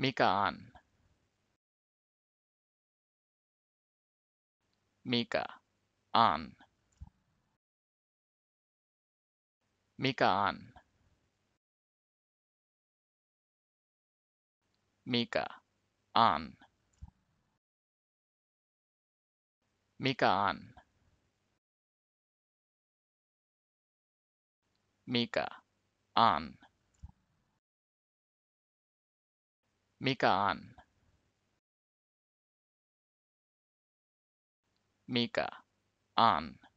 Mikaan. Mikä an. Mikä an. Mikä an. Mikä an. Mikä an. Mikä on? Mikä on?